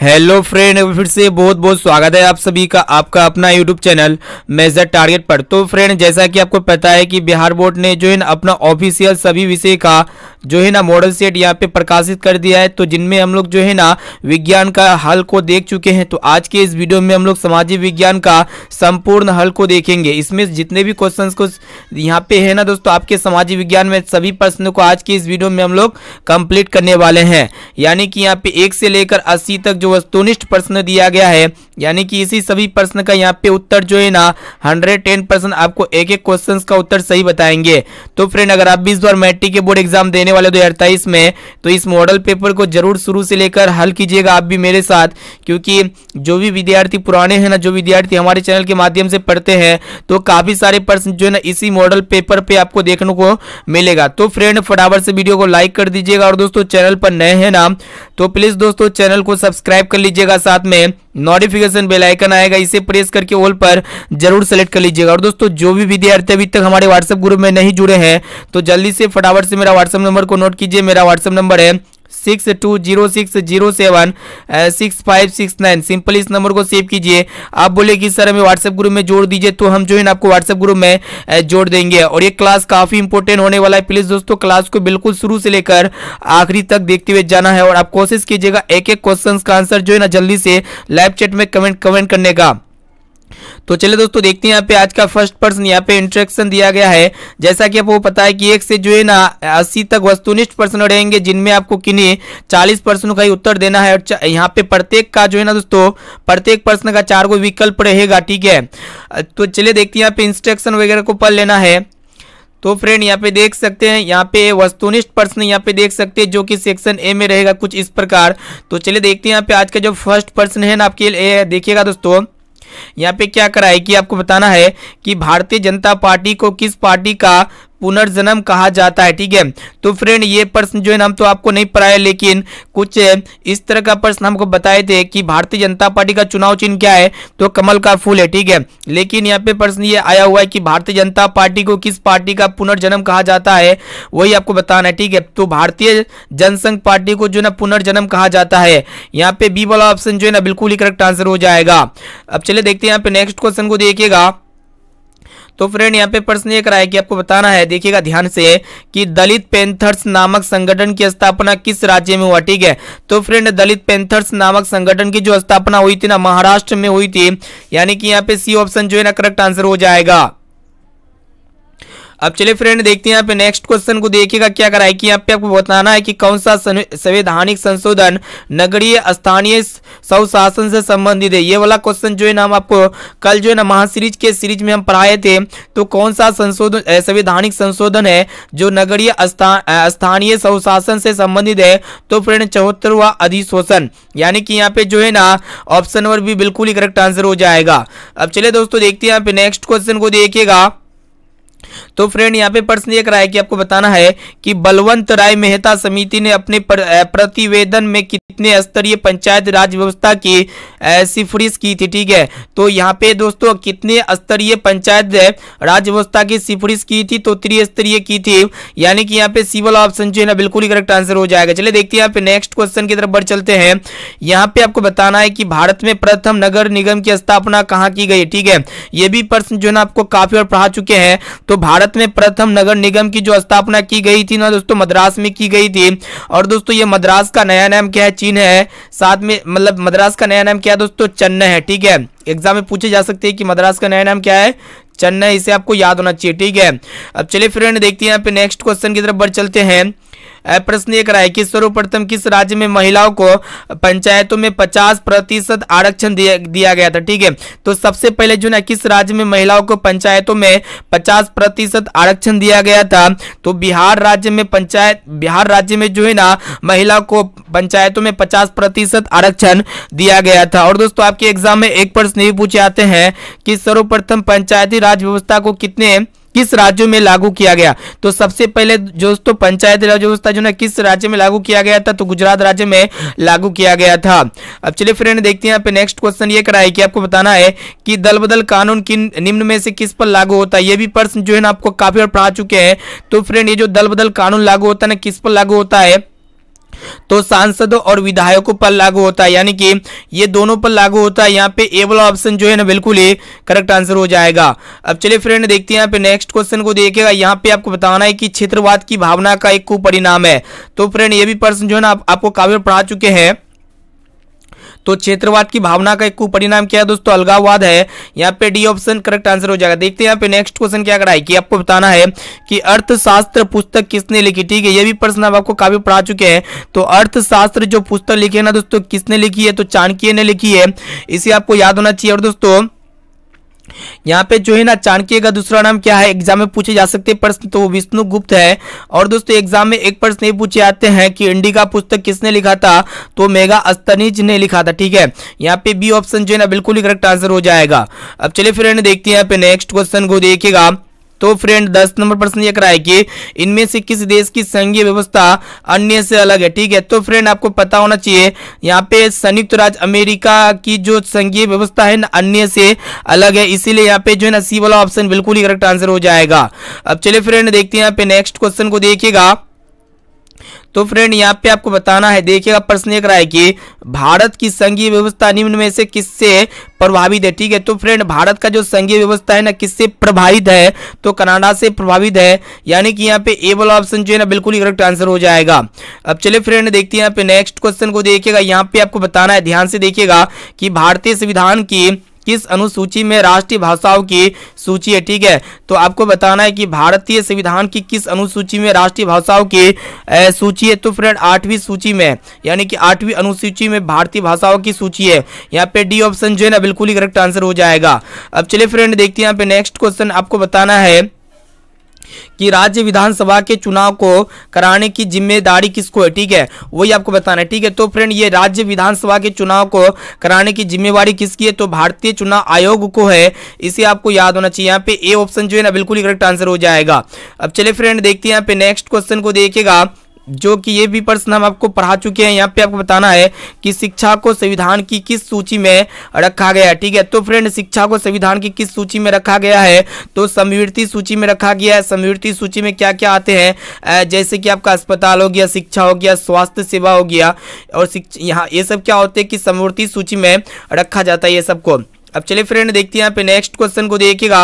hello friend फिर से बहुत बहुत स्वागत है आप सभी का आपका अपना यूट्यूब चैनल मेजर टारगेट पर तो फ्रेंड जैसा कि आपको पता है कि बिहार बोर्ड ने जो है अपना ऑफिशियल सभी विषय का जो है ना मॉडल सेट यहाँ पे प्रकाशित कर दिया है तो जिनमें हम लोग जो है ना विज्ञान का हल को देख चुके हैं तो आज के इस वीडियो में हम लोग सामाजिक विज्ञान का संपूर्ण हल को देखेंगे इसमें जितने भी क्वेश्चन को यहाँ पे है ना दोस्तों आपके सामाजिक विज्ञान में सभी प्रश्नों को आज के इस वीडियो में हम लोग कंप्लीट करने वाले हैं यानी कि यहाँ पे एक से लेकर अस्सी तक जो वस्तुनिष्ठ प्रश्न दिया गया है यानी कि इसी सभी प्रश्न का यहाँ पे उत्तर जो है ना हंड्रेड टेन परसेंट आपको एक एक क्वेश्चन का उत्तर सही बताएंगे तो फ्रेंड अगर आप भी इस बार मैट्रिक के बोर्ड एग्जाम देने देने वाले दो में तो इस मॉडल पेपर को जरूर शुरू से लेकर हल कीजिएगा आप भी मेरे साथ क्योंकि जो भी विद्यार्थी पुराने हैं ना जो विद्यार्थी हमारे चैनल के माध्यम से पढ़ते हैं तो काफ़ी सारे प्रश्न जो है ना इसी मॉडल पेपर पे आपको देखने को मिलेगा तो फ्रेंड फटाफट से वीडियो को लाइक कर दीजिएगा और दोस्तों चैनल पर नए हैं ना तो प्लीज दोस्तों चैनल को सब्सक्राइब कर लीजिएगा साथ में नोटिफिकेशन बेल आइकन आएगा इसे प्रेस करके ऑल पर जरूर सेलेक्ट कर लीजिएगा और दोस्तों जो भी विद्यार्थी अभी तक हमारे व्हाट्सएप ग्रुप में नहीं जुड़े हैं तो जल्दी से फटाफट से मेरा व्हाट्सएप नंबर को नोट कीजिए मेरा व्हाट्सएप नंबर है six two zero six zero seven six five six nine simple इस नंबर को सेव कीजिए आप बोले कि सर हमें व्हाट्सएप ग्रुप में जोड़ दीजिए तो हम जो है आपको व्हाट्सएप ग्रुप में जोड़ देंगे और ये क्लास काफ़ी इंपॉर्टेंट होने वाला है प्लीज़ दोस्तों क्लास को बिल्कुल शुरू से लेकर आखिरी तक देखते हुए जाना है और आप कोशिश कीजिएगा एक एक क्वेश्चन का आंसर जो है ना जल्दी से लाइव चैट में कमेंट कमेंट करने का तो चलिए दोस्तों देखते हैं यहाँ पे आज का फर्स्ट पर्सन यहाँ पे इंट्रेक्शन दिया गया है जैसा कि आपको पता है कि एक से जो है ना अस्सी तक वस्तुनिष्ठ प्रश्न रहेंगे जिनमें आपको किन्हीं चालीस प्रश्नों का ही उत्तर देना है और यहाँ पे प्रत्येक का जो है ना दोस्तों प्रत्येक प्रश्न का चार गो विकल्प रहेगा ठीक है तो चलिए देखते हैं यहाँ पे इंस्ट्रक्शन वगैरह को पढ़ लेना है तो फ्रेंड यहाँ पे देख सकते हैं यहाँ पे वस्तुनिष्ठ प्रश्न यहाँ पे देख सकते हैं जो कि सेक्शन ए में रहेगा कुछ इस प्रकार तो चलिए देखते हैं यहाँ पे आज का जो फर्स्ट प्रश्न है ना आपके देखिएगा दोस्तों यहाँ पे क्या कराए कि आपको बताना है कि भारतीय जनता पार्टी को किस पार्टी का पुनर्जन्म कहा जाता है ठीक है तो फ्रेंड ये प्रश्न जो है नाम तो आपको नहीं पढ़ाया लेकिन कुछ इस तरह का प्रश्न हमको बताए थे कि भारतीय जनता पार्टी का चुनाव चिन्ह क्या है तो कमल का फूल है ठीक है लेकिन यहाँ पे प्रश्न ये आया हुआ है कि भारतीय जनता पार्टी को किस पार्टी का पुनर्जन्म कहा जाता है वही आपको बताना है ठीक है तो भारतीय जनसंघ पार्टी को जो ना पुनर्जन्म कहा जाता है यहाँ पे बी वाला ऑप्शन जो है ना बिल्कुल ही करेक्ट आंसर हो जाएगा अब चले देखते हैं यहाँ पे नेक्स्ट क्वेश्चन को देखिएगा तो फ्रेंड यहाँ पे प्रश्न ये कराया कि आपको बताना है देखिएगा ध्यान से कि दलित पेंथर्स नामक संगठन की स्थापना किस राज्य में हुआ ठीक है तो फ्रेंड दलित पेंथर्स नामक संगठन की जो स्थापना हुई थी ना महाराष्ट्र में हुई थी यानी कि यहाँ पे सी ऑप्शन जो है ना करेक्ट आंसर हो जाएगा अब चलिए फ्रेंड देखते हैं यहाँ पे नेक्स्ट क्वेश्चन को देखिएगा क्या है कि यहाँ पे आपको बताना है कि कौन सा संवैधानिक संशोधन नगरीय स्थानीय स्वशासन से संबंधित है ये वाला क्वेश्चन जो है ना हम आपको कल जो है ना महासीरीज के सीरीज में हम पढ़ाए थे तो कौन सा संशोधन संवैधानिक संशोधन है जो नगरीय स्थानीय स्वशासन से संबंधित है तो फ्रेंड चौहत्तरवा अधिशोषण यानी कि यहाँ पे जो है ना ऑप्शन नंबर भी बिल्कुल ही करेक्ट आंसर हो जाएगा अब चलिए दोस्तों देखते हैं यहाँ पे नेक्स्ट क्वेश्चन को देखिएगा तो फ्रेंड यहाँ पे प्रश्न एक रहा है कि आपको बताना है कि बलवंत राय मेहता समिति ने अपने प्रतिवेदन में कितने स्तरीय पंचायत राज व्यवस्था की सिफारिश की थी ठीक है तो यहाँ पे दोस्तों कितने स्तरीय पंचायत राज व्यवस्था की सिफारिश की थी तो त्रिस्तरीय की थी यानी कि यहाँ पे सिवल ऑप्शन जो है ना बिल्कुल ही करेक्ट आंसर हो जाएगा चले देखते हैं यहाँ पे नेक्स्ट क्वेश्चन की तरफ बढ़ चलते हैं यहाँ पे आपको बताना है कि भारत में प्रथम नगर निगम की स्थापना कहाँ की गई ठीक है ये भी प्रश्न जो है ना आपको काफी और पढ़ा चुके हैं तो भारत में प्रथम नगर निगम की जो स्थापना की गई थी ना दोस्तों मद्रास में की गई थी और दोस्तों ये मद्रास का नया नाम क्या है चीन है साथ में मतलब मद्रास का नया नाम क्या है दोस्तों चेन्नई है ठीक है एग्जाम में पूछे जा सकते हैं कि मद्रास का नया नाम क्या है चेन्नई इसे आपको याद होना चाहिए ठीक है अब चलिए फ्रेंड देखते हैं यहाँ पे नेक्स्ट क्वेश्चन की तरफ बढ़ चलते हैं प्रश्न एक रहा है कि सर्वप्रथम किस राज्य में महिलाओं को पंचायतों में पचास प्रतिशत आरक्षण दिया, गया था ठीक है तो सबसे पहले जो ना किस राज्य में महिलाओं को पंचायतों में पचास प्रतिशत आरक्षण दिया गया था तो बिहार राज्य में पंचायत बिहार राज्य में जो है ना महिलाओं को पंचायतों में पचास प्रतिशत आरक्षण दिया गया था और दोस्तों आपके एग्जाम में एक प्रश्न ये पूछे आते हैं कि सर्वप्रथम पंचायती राज व्यवस्था को कितने किस राज्य में लागू किया गया तो सबसे पहले दोस्तों पंचायत राज व्यवस्था जो ना किस राज्य में लागू किया गया था तो गुजरात राज्य में लागू किया गया था अब चलिए फ्रेंड देखते हैं यहाँ पे नेक्स्ट क्वेश्चन ये कराए कि आपको बताना है कि दल बदल कानून किन निम्न में से किस पर लागू होता है ये भी प्रश्न जो है ना आपको काफी बार पढ़ा चुके हैं तो फ्रेंड ये जो दल बदल कानून लागू होता है ना किस पर लागू होता है तो सांसदों और विधायकों पर लागू होता है यानी कि ये दोनों पर लागू होता है यहाँ पे ए वाला ऑप्शन जो है ना बिल्कुल ही करेक्ट आंसर हो जाएगा अब चलिए फ्रेंड देखते हैं यहाँ पे नेक्स्ट क्वेश्चन को देखेगा यहाँ पे आपको बताना है कि क्षेत्रवाद की भावना का एक कुपरिणाम है तो फ्रेंड ये भी प्रश्न जो है ना आप, आपको काफी पढ़ा चुके हैं तो क्षेत्रवाद की भावना का एक कुपरिणाम क्या है दोस्तों अलगाववाद है यहाँ पे डी ऑप्शन करेक्ट आंसर हो जाएगा देखते हैं यहाँ पे नेक्स्ट क्वेश्चन क्या कराए कि आपको बताना है कि अर्थशास्त्र पुस्तक किसने लिखी ठीक है ये भी प्रश्न अब आपको काफी पढ़ा चुके हैं तो अर्थशास्त्र जो पुस्तक लिखी है ना दोस्तों किसने लिखी है तो चाणक्य ने लिखी है इसे आपको याद होना चाहिए और दोस्तों यहाँ पे जो है ना चाणक्य का दूसरा नाम क्या है एग्जाम में पूछे जा सकते प्रश्न तो विष्णु गुप्त है और दोस्तों एग्जाम में एक प्रश्न ये पूछे आते हैं कि इंडिका पुस्तक किसने लिखा था तो मेगा अस्तनिज ने लिखा था ठीक है यहाँ पे बी ऑप्शन जो है ना बिल्कुल ही करेक्ट आंसर हो जाएगा अब चलिए फिर देखते हैं यहाँ पे नेक्स्ट क्वेश्चन को देखिएगा तो फ्रेंड दस नंबर प्रश्न ये कराए कि इनमें से किस देश की संघीय व्यवस्था अन्य से अलग है ठीक है तो फ्रेंड आपको पता होना चाहिए यहाँ पे संयुक्त राज्य अमेरिका की जो संघीय व्यवस्था है ना अन्य से अलग है इसीलिए यहाँ पे जो है ना सी वाला ऑप्शन बिल्कुल ही करेक्ट आंसर हो जाएगा अब चलिए फ्रेंड देखते हैं यहाँ पे नेक्स्ट क्वेश्चन को देखिएगा तो फ्रेंड यहाँ पे आपको बताना है देखिएगा प्रश्न एक रहा है कि भारत की संघीय व्यवस्था निम्न में से किससे प्रभावित है ठीक है तो फ्रेंड भारत का जो संघीय व्यवस्था है ना किससे प्रभावित है तो कनाडा से प्रभावित है यानी कि यहाँ पे ए वाला ऑप्शन जो है ना बिल्कुल ही करेक्ट आंसर हो जाएगा अब चले फ्रेंड देखते हैं यहाँ पे नेक्स्ट क्वेश्चन को देखिएगा यहाँ पे आपको बताना है ध्यान से देखिएगा कि भारतीय संविधान की किस अनुसूची में राष्ट्रीय भाषाओं की सूची है ठीक है तो आपको बताना है कि भारतीय संविधान की किस अनुसूची में राष्ट्रीय भाषाओं की सूची है तो फ्रेंड आठवीं सूची में यानी कि आठवीं अनुसूची में भारतीय भाषाओं की सूची है यहाँ पे डी ऑप्शन जो है ना बिल्कुल ही करेक्ट आंसर हो जाएगा अब चलिए फ्रेंड देखते हैं यहाँ पे नेक्स्ट क्वेश्चन आपको बताना है कि राज्य विधानसभा के चुनाव को कराने की जिम्मेदारी किसको है ठीक है वही आपको बताना है ठीक है तो फ्रेंड ये राज्य विधानसभा के चुनाव को कराने की जिम्मेवारी किसकी है तो भारतीय चुनाव आयोग को है इसे आपको याद होना चाहिए यहाँ पे ए ऑप्शन जो है ना बिल्कुल ही करेक्ट आंसर हो जाएगा अब चले फ्रेंड देखते हैं यहाँ पे नेक्स्ट क्वेश्चन को देखेगा जो कि ये भी प्रश्न हम आपको पढ़ा चुके हैं यहाँ पे आपको बताना है कि शिक्षा को संविधान की किस सूची में रखा गया है ठीक है तो फ्रेंड शिक्षा को संविधान की किस सूची में रखा गया है तो समृद्धि सूची में रखा गया है समृद्धि सूची में क्या क्या आते हैं जैसे कि आपका अस्पताल हो गया शिक्षा हो गया स्वास्थ्य सेवा हो गया और यहाँ ये सब क्या होते हैं कि समृद्धि सूची में रखा जाता है ये सबको अब चलिए फ्रेंड देखते हैं यहाँ पे नेक्स्ट क्वेश्चन को देखिएगा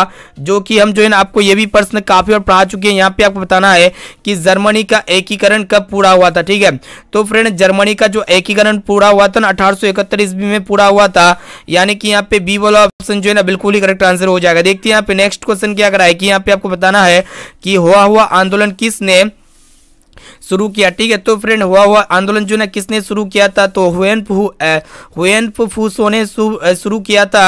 जो कि हम जो है ना आपको ये भी प्रश्न काफी बार पढ़ा चुके हैं यहाँ पे आपको बताना है कि जर्मनी का एकीकरण कब पूरा हुआ था ठीक है तो फ्रेंड जर्मनी का जो एकीकरण पूरा हुआ था ना अठारह ईस्वी में पूरा हुआ था यानी कि यहाँ पे बी वाला ऑप्शन जो है ना बिल्कुल ही करेक्ट आंसर हो जाएगा देखते हैं यहाँ पे नेक्स्ट क्वेश्चन क्या करा है कि यहाँ पे आपको बताना है कि हुआ हुआ आंदोलन किसने शुरू किया ठीक है तो फ्रेंड हुआ हुआ आंदोलन जो है किसने शुरू किया था तो हुएन हुएन फूसो ने शुरू किया था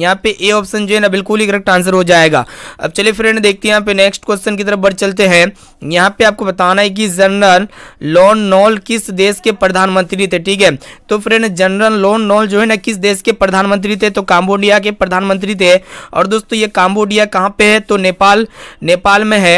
यहाँ पे ए ऑप्शन जो है ना बिल्कुल ही करेक्ट आंसर हो जाएगा अब चलिए फ्रेंड देखते हैं यहाँ पे नेक्स्ट क्वेश्चन की तरफ बढ़ चलते हैं यहाँ पे आपको बताना है कि जनरल लोन नॉल किस देश के प्रधानमंत्री थे ठीक है तो फ्रेंड जनरल लोन नॉल जो है ना किस देश के प्रधानमंत्री थे तो काम्बोडिया के प्रधानमंत्री थे और दोस्तों ये काम्बोडिया कहाँ पे है तो नेपाल नेपाल में है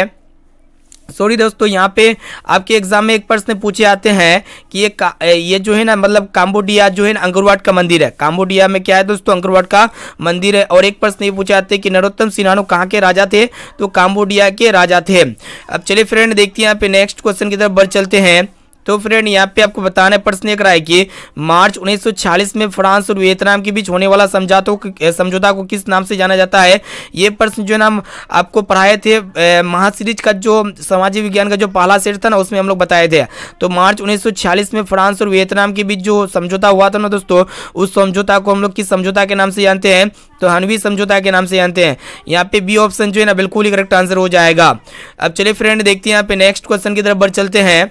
सॉरी दोस्तों यहाँ पे आपके एग्जाम में एक प्रश्न पूछे आते हैं कि ये ये जो है ना मतलब काम्बोडिया जो है ना अंगरवाट का मंदिर है काम्बोडिया में क्या है दोस्तों अंगरवाट का मंदिर है और एक प्रश्न ये पूछे आते हैं कि नरोत्तम सिन्हानो कहाँ के राजा थे तो काम्बोडिया के राजा थे अब चलिए फ्रेंड देखते हैं यहाँ पे नेक्स्ट क्वेश्चन की तरफ बढ़ चलते हैं तो फ्रेंड यहाँ पे आपको बताना है प्रश्न एक रहा है कि मार्च 1940 में फ्रांस और वियतनाम के बीच होने वाला समझौतों समझौता को किस नाम से जाना जाता है ये प्रश्न जो नाम आपको पढ़ाए थे महासिरीज का जो सामाजिक विज्ञान का जो पहला सेट था ना उसमें हम लोग बताए थे तो मार्च 1940 में फ्रांस और वियतनाम के बीच जो समझौता हुआ था ना दोस्तों उस समझौता को हम लोग किस समझौता के नाम से जानते हैं तो हनवी समझौता के नाम से जानते हैं यहाँ पे बी ऑप्शन जो है ना बिल्कुल ही करेक्ट आंसर हो जाएगा अब चलिए फ्रेंड देखते हैं यहाँ पे नेक्स्ट क्वेश्चन की तरफ बढ़ चलते हैं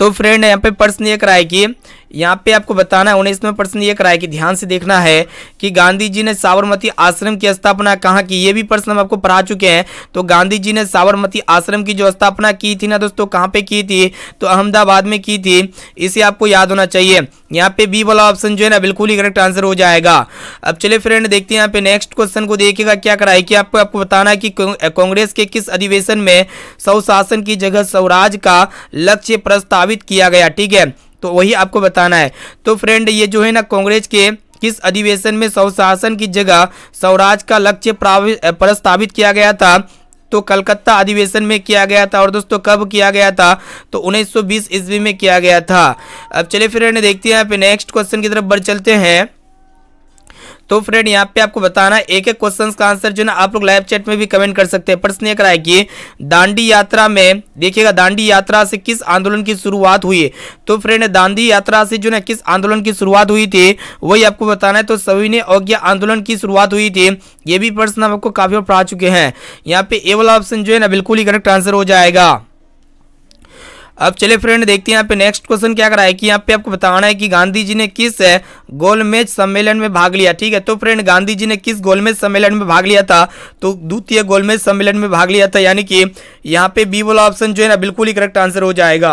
तो फ्रेंड यहाँ पे प्रश्न ये कराए कि यहाँ पे आपको बताना है उन्हें इसमें प्रश्न ये कराए कि ध्यान से देखना है कि गांधी जी ने साबरमती आश्रम की स्थापना कहाँ की ये भी प्रश्न हम आपको पढ़ा चुके हैं तो गांधी जी ने साबरमती आश्रम की जो स्थापना की थी ना दोस्तों कहाँ पे की थी तो अहमदाबाद में की थी इसे आपको याद होना चाहिए यहाँ पे बी वाला ऑप्शन जो है ना बिल्कुल ही करेक्ट आंसर हो जाएगा अब चले फ्रेंड देखते हैं यहाँ पे नेक्स्ट क्वेश्चन को देखिएगा क्या कराए कि आपको आपको बताना है कि कांग्रेस के किस अधिवेशन में स्वशासन की जगह स्वराज का लक्ष्य प्रस्तावित किया गया ठीक है तो वही आपको बताना है तो फ्रेंड ये जो है ना कांग्रेस के किस अधिवेशन में स्वशासन की जगह स्वराज का लक्ष्य प्रस्तावित किया गया था तो कलकत्ता अधिवेशन में किया गया था और दोस्तों कब किया गया था तो 1920 ईस्वी में किया गया था अब चलिए फिर देखते हैं यहाँ पे नेक्स्ट क्वेश्चन की तरफ बढ़ चलते हैं तो फ्रेंड यहाँ पे आपको बताना एक एक क्वेश्चन का आंसर जो ना आप लोग लाइव चैट में भी कमेंट कर सकते हैं प्रश्न ये कराए कि दांडी यात्रा में देखिएगा दांडी यात्रा से किस आंदोलन की शुरुआत हुई तो फ्रेंड दांडी यात्रा से जो ना किस आंदोलन की शुरुआत हुई थी वही आपको बताना है तो ने अज्ञा आंदोलन की शुरुआत हुई थी ये भी प्रश्न आपको काफी पढ़ा चुके हैं यहाँ पे ए वाला ऑप्शन जो है ना बिल्कुल ही करेक्ट आंसर हो जाएगा अब चले फ्रेंड देखते हैं यहाँ पे नेक्स्ट क्वेश्चन क्या करा है कि यहाँ पे आपको बताना है कि गांधी जी ने किस गोलमेज सम्मेलन में भाग लिया ठीक है तो फ्रेंड गांधी जी ने किस गोलमेज सम्मेलन में भाग लिया था तो द्वितीय गोलमेज सम्मेलन में भाग लिया था यानी कि यहाँ पे बी वाला ऑप्शन जो है ना बिल्कुल ही करेक्ट आंसर हो जाएगा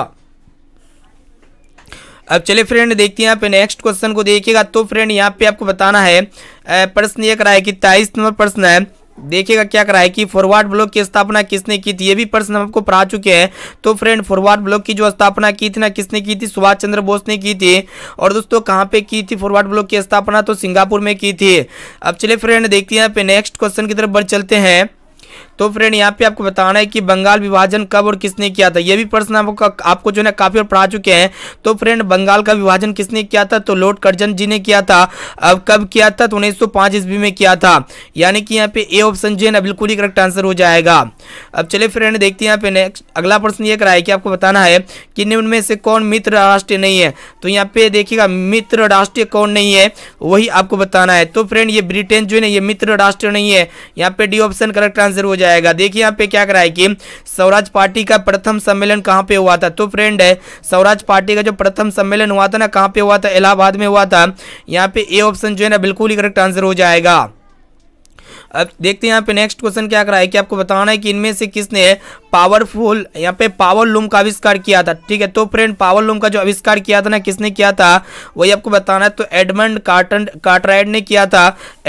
अब चले फ्रेंड देखते हैं यहाँ पे नेक्स्ट क्वेश्चन को देखिएगा तो फ्रेंड यहाँ पे आपको बताना है प्रश्न ये करा है कि तेईस नंबर प्रश्न है देखिएगा क्या करा है कि फॉरवर्ड ब्लॉक की स्थापना किसने की थी ये भी प्रश्न हम आपको पढ़ा चुके हैं तो फ्रेंड फॉरवर्ड ब्लॉक की जो स्थापना की थी ना किसने की थी सुभाष चंद्र बोस ने की थी और दोस्तों कहाँ पे की थी फॉरवर्ड ब्लॉक की स्थापना तो सिंगापुर में की थी अब चले फ्रेंड देखते हैं यहाँ पे नेक्स्ट क्वेश्चन की तरफ बढ़ चलते हैं तो फ्रेंड यहाँ पे आपको बताना है कि बंगाल विभाजन कब और किसने किया था ये भी प्रश्न आपको आपको जो है काफी और पढ़ा चुके हैं तो फ्रेंड बंगाल का विभाजन किसने किया था तो लॉर्ड कर्जन जी ने किया था अब कब किया था तो उन्नीस ईस्वी में किया था यानी कि यहाँ पे ए ऑप्शन जो है ना बिल्कुल ही करेक्ट आंसर हो जाएगा अब चले फ्रेंड देखते हैं यहाँ पे नेक्स्ट अगला प्रश्न ये कराया कि आपको बताना है कि उनमें से कौन मित्र राष्ट्र नहीं है तो यहाँ पे देखिएगा मित्र राष्ट्र कौन नहीं है वही आपको बताना है तो फ्रेंड ये ब्रिटेन जो है ना ये मित्र राष्ट्र नहीं है यहाँ पे डी ऑप्शन करेक्ट आंसर हो जाएगा जाएगा देखिए यहाँ पे क्या कराए कि स्वराज पार्टी का प्रथम सम्मेलन कहाँ पे हुआ था तो फ्रेंड है स्वराज पार्टी का जो प्रथम सम्मेलन हुआ था ना कहाँ पे हुआ था इलाहाबाद में हुआ था यहाँ पे ए ऑप्शन जो है ना बिल्कुल ही करेक्ट आंसर हो जाएगा अब देखते हैं यहाँ पे नेक्स्ट क्वेश्चन क्या करा है कि आपको बताना है कि इनमें से किसने पावरफुल यहाँ पे पावर लूम का आविष्कार किया था ठीक है तो फ्रेंड पावर लूम का जो आविष्कार किया था ना किसने किया था वही आपको बताना है तो एडमंड कार्टन कार्टराइड ने किया था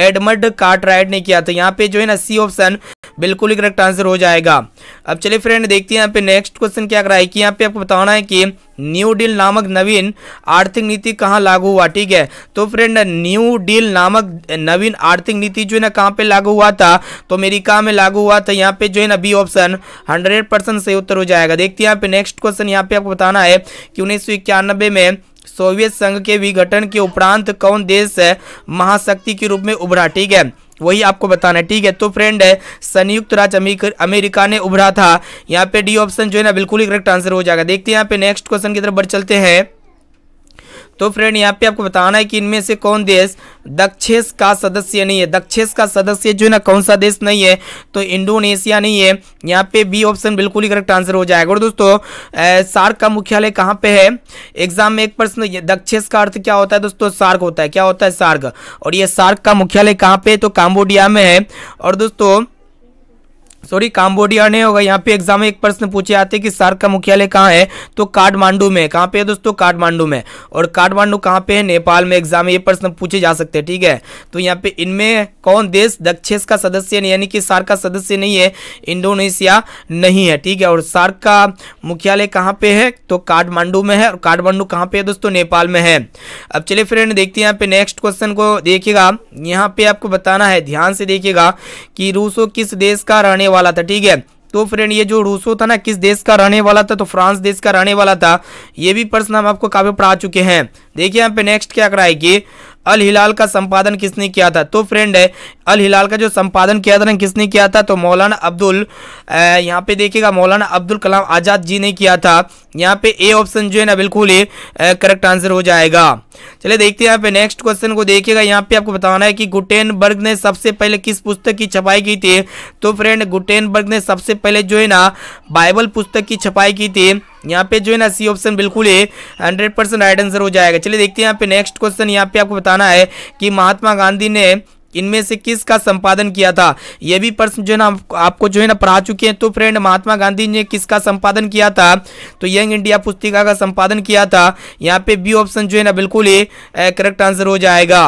एडमंड कार्टराइड ने किया था यहाँ पे जो है ना सी ऑप्शन बिल्कुल ही करेक्ट आंसर हो जाएगा अब चलिए फ्रेंड देखते हैं यहाँ पे नेक्स्ट क्वेश्चन क्या कराए कि यहाँ पे आपको बताना है कि न्यू डील नामक नवीन आर्थिक नीति कहाँ लागू हुआ ठीक है तो फ्रेंड न्यू डील नामक नवीन आर्थिक नीति जो है ना कहाँ पे लागू हुआ था तो अमेरिका में लागू हुआ था यहाँ पे जो है ना बी ऑप्शन 100 परसेंट सही उत्तर हो जाएगा देखते हैं यहाँ पे नेक्स्ट क्वेश्चन यहाँ पे आपको बताना है कि उन्नीस में सोवियत संघ के विघटन के उपरांत कौन देश महाशक्ति के रूप में उभरा ठीक है वही आपको बताना है ठीक है तो फ्रेंड है संयुक्त राज्य अमेरिका ने उभरा था यहाँ पे डी ऑप्शन जो है ना बिल्कुल ही करेक्ट आंसर हो जाएगा देखते हैं यहाँ पे नेक्स्ट क्वेश्चन की तरफ बढ़ चलते हैं तो फ्रेंड यहाँ पे आपको बताना है कि इनमें से कौन देश दक्षेस का सदस्य नहीं है दक्षेस का सदस्य जो है ना कौन सा देश नहीं है तो इंडोनेशिया नहीं है यहाँ पे बी ऑप्शन बिल्कुल ही करेक्ट आंसर हो जाएगा और दोस्तों सार्क का मुख्यालय कहाँ पे है एग्जाम में एक प्रश्न दक्षेस का अर्थ क्या होता है दोस्तों सार्क होता है क्या होता है सार्क और ये सार्क का मुख्यालय कहाँ पे तो काम्बोडिया में है और दोस्तों सॉरी काम्बोडिया नहीं होगा यहाँ पे एग्जाम में एक प्रश्न पूछे आते हैं कि सार्क का मुख्यालय कहाँ है तो काठमांडू में कहाँ पे है दोस्तों काठमांडू में और काठमांडू कहाँ पे है नेपाल में एग्जाम में ये प्रश्न पूछे जा सकते हैं ठीक है तो यहाँ पे इनमें कौन देश दक्षेस का सदस्य यानी कि सार्क का सदस्य नहीं है इंडोनेशिया नहीं है ठीक है और सार्क का मुख्यालय कहाँ पे है तो काठमांडू में है और काठमांडू कहाँ पे है दोस्तों नेपाल में है अब चलिए फ्रेंड देखते हैं यहाँ पे नेक्स्ट क्वेश्चन को देखिएगा यहाँ पे आपको बताना है ध्यान से देखिएगा कि रूसो किस देश का रहने वाला था ठीक है तो फ्रेंड ये जो रूसो था ना किस देश का रहने वाला था तो फ्रांस देश का रहने वाला था ये भी प्रश्न हम आपको काफ़ी पढ़ा चुके हैं देखिए यहाँ पे नेक्स्ट क्या कराएगी अल हिलाल का संपादन किसने किया था तो फ्रेंड है अल हिलाल का जो संपादन किया था ना किसने किया था तो मौलाना अब्दुल यहाँ पे देखिएगा मौलाना अब्दुल कलाम आज़ाद जी ने किया था यहाँ पे ए ऑप्शन जो है ना बिल्कुल ही करेक्ट आंसर हो जाएगा चलिए देखते हैं यहाँ पे नेक्स्ट क्वेश्चन को देखिएगा यहाँ पे आपको बताना है कि गुटेनबर्ग ने सबसे पहले किस पुस्तक की छपाई की थी तो फ्रेंड गुटेनबर्ग ने सबसे पहले जो है ना बाइबल पुस्तक की छपाई की थी यहाँ पे जो है ना सी ऑप्शन बिल्कुल ही हंड्रेड परसेंट राइट आंसर हो जाएगा चलिए देखते हैं यहाँ पे नेक्स्ट क्वेश्चन यहाँ पे आपको बताना है कि महात्मा गांधी ने इनमें से किसका संपादन किया था यह भी प्रश्न जो है ना आपको जो है ना पढ़ा चुके हैं तो फ्रेंड महात्मा गांधी ने किसका संपादन किया था तो यंग इंडिया पुस्तिका का संपादन किया था यहाँ पे बी ऑप्शन जो है ना बिल्कुल ही करेक्ट आंसर हो जाएगा